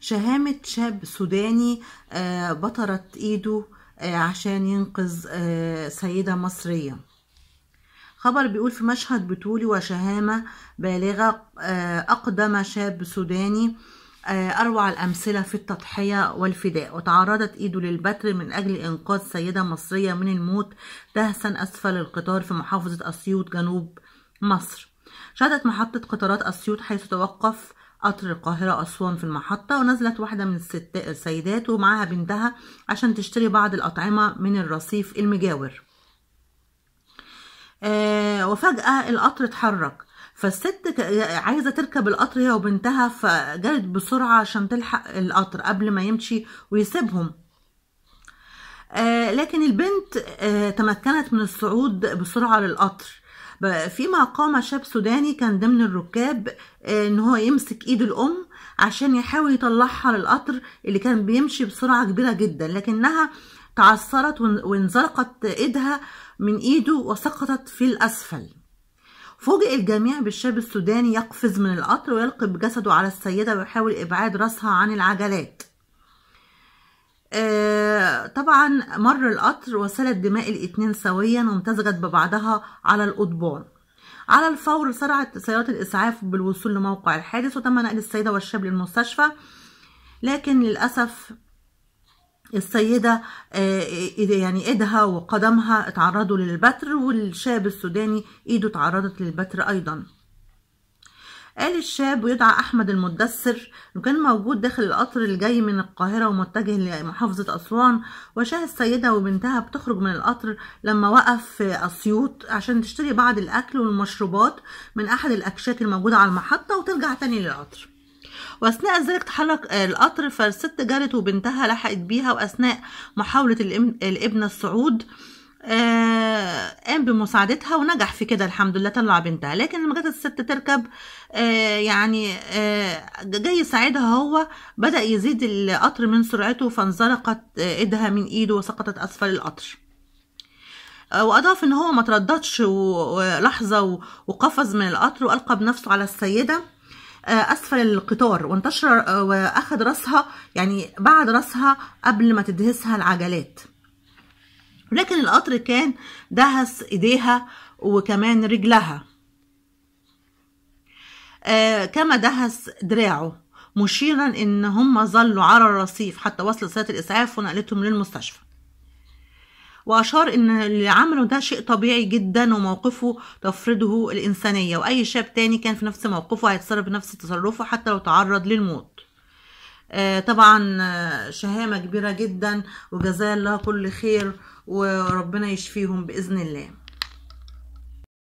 شهامة شاب سوداني آه، بطرت ايده آه، عشان ينقذ آه، سيدة مصرية خبر بيقول في مشهد بطولي وشهامة بالغة أقدم شاب سوداني أروع الأمثلة في التضحية والفداء وتعرضت إيده للبتر من أجل إنقاذ سيدة مصرية من الموت دهسا أسفل القطار في محافظة أسيوط جنوب مصر شهدت محطة قطارات أسيوط حيث توقف قطر القاهرة أسوان في المحطة ونزلت واحدة من الست... السيدات ومعاها بنتها عشان تشتري بعض الأطعمة من الرصيف المجاور آه وفجأة القطر اتحرك فالست عايزة تركب القطر هي وبنتها فجرت بسرعة عشان تلحق القطر قبل ما يمشي ويسيبهم آه لكن البنت آه تمكنت من الصعود بسرعة للقطر فيما قام شاب سوداني كان ضمن الركاب آه، ان هو يمسك ايد الام عشان يحاول يطلعها للقطر اللي كان بيمشي بسرعه كبيره جدا لكنها تعثرت وانزلقت ايدها من ايده وسقطت في الاسفل فوجئ الجميع بالشاب السوداني يقفز من القطر ويلقي بجسده على السيده ويحاول ابعاد راسها عن العجلات آه، طبعا مر القطر وسالت دماء الاثنين سويا وامتزجت ببعضها على القضبان على الفور سرعت سيارات الإسعاف بالوصول لموقع الحادث وتم نقل السيدة والشاب للمستشفى لكن للأسف السيدة آه، يعني ايدها وقدمها اتعرضوا للبتر والشاب السوداني ايده اتعرضت للبتر ايضا قال الشاب يدعى أحمد المدثر وكان موجود داخل القطر اللي جاي من القاهرة ومتجه لمحافظة أسوان وشاه السيدة وبنتها بتخرج من القطر لما وقف في أسيوط عشان تشتري بعض الأكل والمشروبات من أحد الأكشاك الموجودة على المحطة وترجع تاني للقطر واثناء ذلك تحرك القطر فالست جارت وبنتها لحقت بيها واثناء محاوله الابنه الصعود آه، قام بمساعدتها ونجح في كده الحمد لله طلع بنتها لكن لما جت الست تركب آه، يعني آه، جاي يساعدها هو بدأ يزيد القطر من سرعته فانزلقت ايدها من ايده وسقطت اسفل القطر واضاف ان هو ما ترددش لحظه وقفز من القطر والقى بنفسه على السيده اسفل القطار وانتشر واخد راسها يعني بعد راسها قبل ما تدهسها العجلات لكن القطر كان دهس ايديها وكمان رجلها آه كما دهس دراعه مشيرا ان هم ظلوا على الرصيف حتى وصل سياره الاسعاف ونقلتهم للمستشفى واشار ان اللي عمله ده شيء طبيعي جدا وموقفه تفرضه الانسانيه واي شاب تاني كان في نفس موقفه هيتصرف بنفس تصرفه حتى لو تعرض للموت آه، طبعا آه، شهامة كبيرة جدا وجزاه الله كل خير وربنا يشفيهم بإذن الله